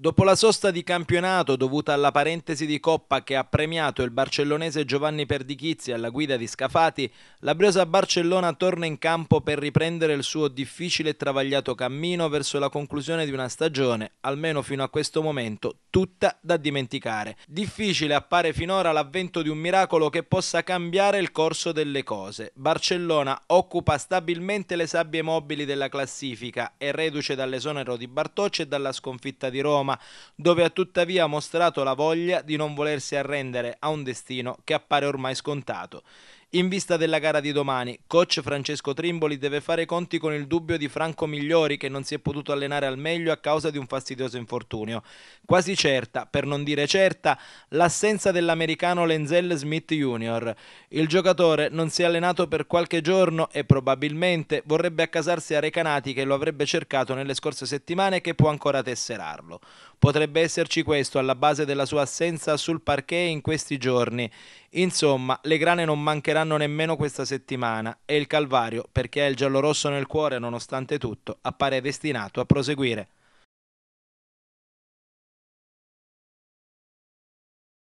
Dopo la sosta di campionato dovuta alla parentesi di Coppa che ha premiato il barcellonese Giovanni Perdichizzi alla guida di Scafati, la Briosa Barcellona torna in campo per riprendere il suo difficile e travagliato cammino verso la conclusione di una stagione, almeno fino a questo momento tutta da dimenticare. Difficile appare finora l'avvento di un miracolo che possa cambiare il corso delle cose. Barcellona occupa stabilmente le sabbie mobili della classifica e reduce dall'esonero di Bartocci e dalla sconfitta di Roma, dove ha tuttavia mostrato la voglia di non volersi arrendere a un destino che appare ormai scontato. In vista della gara di domani, coach Francesco Trimboli deve fare conti con il dubbio di Franco Migliori che non si è potuto allenare al meglio a causa di un fastidioso infortunio. Quasi certa, per non dire certa, l'assenza dell'americano Lenzel Smith Jr. Il giocatore non si è allenato per qualche giorno e probabilmente vorrebbe accasarsi a Recanati che lo avrebbe cercato nelle scorse settimane e che può ancora tesserarlo. Potrebbe esserci questo alla base della sua assenza sul parquet in questi giorni. Insomma, le grane non mancheranno giocheranno nemmeno questa settimana e il Calvario, perché ha il giallorosso nel cuore nonostante tutto, appare destinato a proseguire.